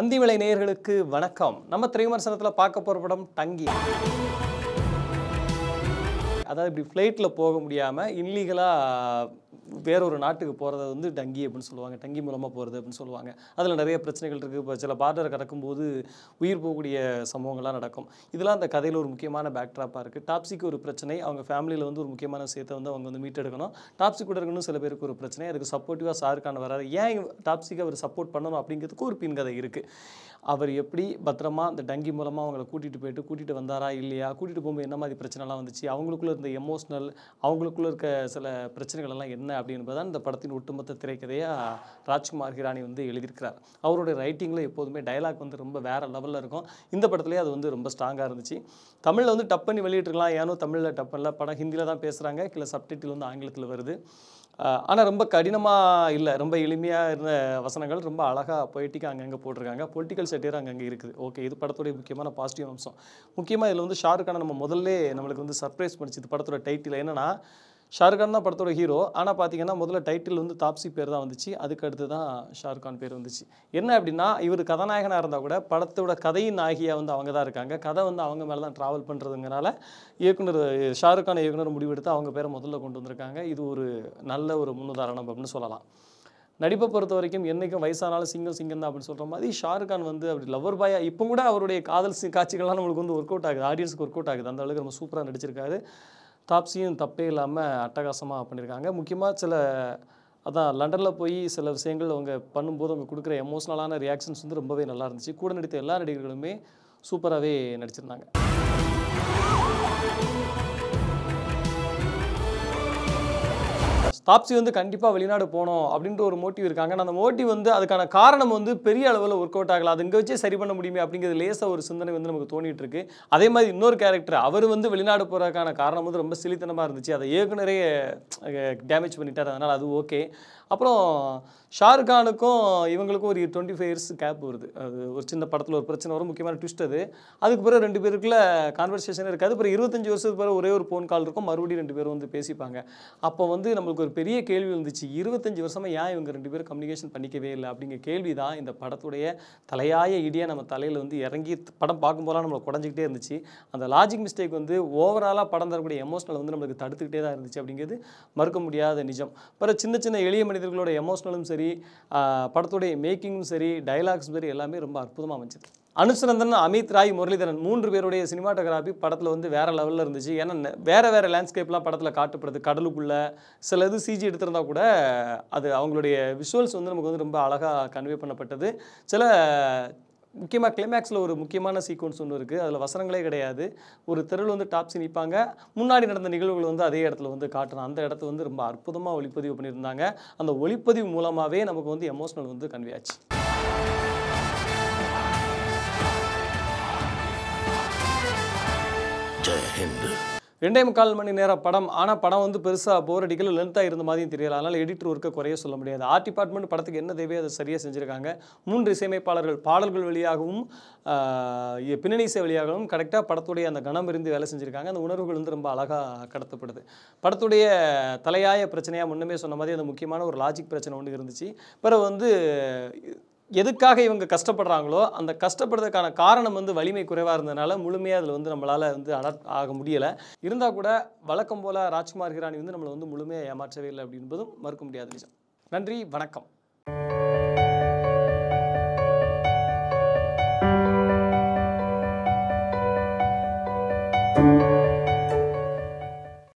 அந்திமலை நேயர்களுக்கு வணக்கம் நம்ம திரைமர்சனத்தில் பார்க்க போகிற படம் தங்கி அதாவது இப்படி ஃப்ளைட்டில் போக முடியாமல் இன்லீகலாக வேறொரு நாட்டுக்கு போகிறத வந்து டங்கி அப்படின்னு சொல்லுவாங்க டங்கி மூலமாக போகிறது அப்படின்னு சொல்லுவாங்க அதில் நிறைய பிரச்சனைகள் இருக்குது இப்போ சில பார்டர் கடக்கும்போது உயிர் போகக்கூடிய சம்பவங்கள்லாம் நடக்கும் இதெல்லாம் அந்த கதையில் ஒரு முக்கியமான பேக்ட்ராப்பாக இருக்குது டாப்ஸிக்கு ஒரு பிரச்சனை அவங்க ஃபேமிலியில் வந்து ஒரு முக்கியமான விஷயத்தை வந்து அவங்க வந்து மீட்டெடுக்கணும் டாப்ஸி கூட இருக்கணும் சில பேருக்கு ஒரு பிரச்சனை அதுக்கு சப்போர்ட்டிவாக சாருக்கான வராது ஏன் டாப்ஸிக்கு அவர் சப்போர்ட் பண்ணணும் அப்படிங்கிறதுக்கு ஒரு பின் கதை இருக்குது அவர் எப்படி பத்திரமா அந்த டங்கி மூலமாக அவங்கள கூட்டிகிட்டு போயிட்டு கூட்டிகிட்டு வந்தாரா இல்லையா கூட்டிகிட்டு போகும்போது என்ன மாதிரி பிரச்சனைலாம் வந்துச்சு அவங்களுக்குள்ளே இருந்த எமோஷ்னல் அவங்களுக்குள்ளே இருக்க சில பிரச்சனைகள் எல்லாம் என்ன அப்படின்பது தான் இந்த படத்தின் ஒட்டுமொத்த திரைக்கதையாக ராஜ்குமார் ஹிரானி வந்து எழுதியிருக்கிறார் அவருடைய ரைட்டிங்கில் எப்போதுமே டைலாக் வந்து ரொம்ப வேறு லெவலில் இருக்கும் இந்த படத்துலேயே அது வந்து ரொம்ப ஸ்ட்ராங்காக இருந்துச்சு தமிழில் வந்து டப் பண்ணி வெளியிட்டிருக்கலாம் ஏனோ தமிழில் டப் பண்ணல படம் ஹிந்தியில் தான் பேசுகிறாங்க கீழே சப்டைட்டில் வந்து ஆங்கிலத்தில் வருது ஆனால் ரொம்ப கடினமாக இல்லை ரொம்ப எளிமையாக இருந்த வசனங்கள் ரொம்ப அழகாக பொய்ட்டிக்காக அங்கங்கே போட்டிருக்காங்க பொலிட்டிக்கல் செட்டியர் அங்கங்கே இருக்குது ஓகே இது படத்துடைய முக்கியமான பாசிட்டிவ் அம்சம் முக்கியமாக இதில் வந்து ஷாருக்கான நம்ம முதல்ல நம்மளுக்கு வந்து சர்ப்ரைஸ் பண்ணிச்சு இது படத்தோட டைட்டில் என்னென்னா ஷாருக்கான் தான் படத்தோட ஹீரோ ஆனால் பார்த்தீங்கன்னா முதல்ல டைட்டில் வந்து தாப்சி பேர் தான் வந்துச்சு அதுக்கு அடுத்து தான் ஷாருக்கான் பேர் வந்துச்சு என்ன அப்படின்னா இவர் கதாநாயகனாக இருந்தால் கூட படத்தோட கதையின் நாயகியாக வந்து அவங்க தான் இருக்காங்க கதை வந்து அவங்க மேலே தான் ட்ராவல் பண்ணுறதுங்கிறனால இயக்குனர் கான் இயக்குனர் முடிவெடுத்து அவங்க பேரை முதல்ல கொண்டு வந்திருக்காங்க இது ஒரு நல்ல ஒரு முன்னுதாரணம் அப்படின்னு சொல்லலாம் நடிப்பை பொறுத்த வரைக்கும் என்றைக்கும் வயசானாலும் சிங்கம் சிங்கம் தான் அப்படின்னு சொல்கிற மாதிரி ஷாருக்கான் வந்து அப்படி லவர் பாயா இப்போ கூட அவருடைய காதல் காட்சிகள்லாம் நம்மளுக்கு வந்து ஒர்க் அவுட் ஆகுது ஆடியன்ஸுக்கு ஒர்க் அவுட் ஆகுது அந்த அளவுக்கு ரொம்ப சூப்பராக நடிச்சிருக்காரு தாப்ஸியும் தப்பே இல்லாமல் அட்டகாசமாக பண்ணியிருக்காங்க முக்கியமாக சில அதான் லண்டனில் போய் சில விஷயங்கள் அவங்க பண்ணும்போது அவங்க கொடுக்குற எமோஷ்னலான ரியாக்ஷன்ஸ் வந்து ரொம்பவே நல்லா இருந்துச்சு கூட நடித்த எல்லா நடிகர்களுமே சூப்பராகவே நடிச்சிருந்தாங்க தாப்சி வந்து கண்டிப்பாக வெளிநாடு போகணும் அப்படின்ற ஒரு மோட்டிவ் இருக்காங்க அந்த மோட்டிவ் வந்து அதுக்கான காரணம் வந்து பெரிய அளவில் ஒர்க் அவுட் ஆகலாம் அது இங்கே வச்சே சரி பண்ண முடியுமே அப்படிங்கிறது லேசாக ஒரு சிந்தனை வந்து நமக்கு தோணிட்டு இருக்கு அதே மாதிரி இன்னொரு கேரக்டர் அவர் வந்து வெளிநாடு போகிறதுக்கான காரணம் வந்து ரொம்ப சிலித்தனமாக இருந்துச்சு அதை ஏற்கனவே டேமேஜ் பண்ணிட்டார் அதனால் அது ஓகே அப்புறம் ஷாருக் கானுக்கும் இவங்களுக்கும் ஒரு டுவெண்ட்டி ஃபைவ் இயர்ஸ் கேப் வருது அது ஒரு சின்ன படத்தில் ஒரு பிரச்சனை வரும் முக்கியமான ட்விஸ்ட் அது அதுக்கு பிறகு ரெண்டு பேருக்குள்ள கான்வர்சேஷன் இருக்காது அப்புறம் இருபத்தஞ்சி வருஷத்துக்கு பிறகு ஒரே ஒரு ஃபோன் கால் இருக்கும் மறுபடியும் ரெண்டு பேரும் வந்து பேசிப்பாங்க அப்போ வந்து நம்மளுக்கு ஒரு பெரிய கேள்வி வந்துச்சு இருபத்தஞ்சி வருஷமாக ஏன் இவங்க ரெண்டு பேரும் கம்யூனிகேஷன் பண்ணிக்கவே இல்லை அப்படிங்கிற கேள்வி தான் இந்த படத்துடைய தலையாய இடியாக நம்ம தலையில் வந்து இறங்கி படம் பார்க்கும்போதெல்லாம் நம்மளை குடஞ்சிக்கிட்டே இருந்துச்சு அந்த லாஜிக் மிஸ்டேக் வந்து ஓவராலாக படம் தரக்கூடிய எமோஷனல் வந்து நம்மளுக்கு தடுத்துக்கிட்டே தான் இருந்துச்சு அப்படிங்கிறது மறுக்க முடியாத நிஜம் பிற சின்ன சின்ன எளிய மனிதர்களோட எமோஷனலும் சரி படத்துடைய மேக்கிங்கும் சரி டைலாக்ஸும் சரி எல்லாமே ரொம்ப அற்புதமாக அமைச்சிருக்கு அனுசரந்தன் அமித் ராய் முரளிதரன் மூன்று பேருடைய சினிமாட்டோகிராஃபி படத்தில் வந்து வேறு லெவலில் இருந்துச்சு ஏன்னா வேறு வேறு லேண்ட்ஸ்கேப்லாம் படத்தில் காட்டுப்படுது கடலுக்குள்ளே சில இது சிஜி எடுத்திருந்தா கூட அது அவங்களுடைய விஷுவல்ஸ் வந்து நமக்கு வந்து ரொம்ப அழகாக கன்வே பண்ணப்பட்டது சில முக்கியமாக கிளைமேக்ஸில் ஒரு முக்கியமான சீக்வன்ஸ் ஒன்று இருக்குது அதில் வசனங்களே கிடையாது ஒரு தெருவில் வந்து டாப்ஸி நிற்பாங்க முன்னாடி நடந்த நிகழ்வுகள் வந்து அதே இடத்துல வந்து காட்டணும் அந்த இடத்த வந்து ரொம்ப அற்புதமாக ஒளிப்பதிவு பண்ணியிருந்தாங்க அந்த ஒளிப்பதிவு மூலமாகவே நமக்கு வந்து எமோஷனல் வந்து கன்வே ஆச்சு ஹிந்து ரெண்டே முக்கால் மணி நேரம் படம் ஆனால் படம் வந்து பெருசாக போர் அடிக்கல லென்த்தாக இருந்த மாதிரியும் தெரியல அதனால் எடிட்டர் ஒர்க்கை குறைய சொல்ல முடியாது ஆர்ட் டிபார்ட்மெண்ட் படத்துக்கு என்ன தேவையோ அதை சரியாக செஞ்சுருக்காங்க மூன்று இசையமைப்பாளர்கள் பாடல்கள் வழியாகவும் பின்னணி இசை வழியாகவும் கரெக்டாக படத்துடைய அந்த கணம் இருந்து வேலை செஞ்சுருக்காங்க அந்த உணர்வுகள் வந்து ரொம்ப அழகாக கடத்தப்படுது படத்துடைய தலையாய பிரச்சனையாக முன்னமே சொன்ன மாதிரி அந்த முக்கியமான ஒரு லாஜிக் பிரச்சனை ஒன்று இருந்துச்சு பிறகு வந்து எதுக்காக இவங்க கஷ்டப்படுறாங்களோ அந்த கஷ்டப்படுறதுக்கான காரணம் வந்து வலிமை குறைவாக இருந்ததுனால முழுமையாக அதில் வந்து நம்மளால் வந்து அடாப்ட் ஆக முடியலை இருந்தால் கூட வழக்கம் போல் ராஜ்குமார் ஹிரானி வந்து நம்மளை வந்து முழுமையாக ஏமாற்றவே இல்லை அப்படின்பதும் மறுக்க முடியாத நிஜம் நன்றி வணக்கம்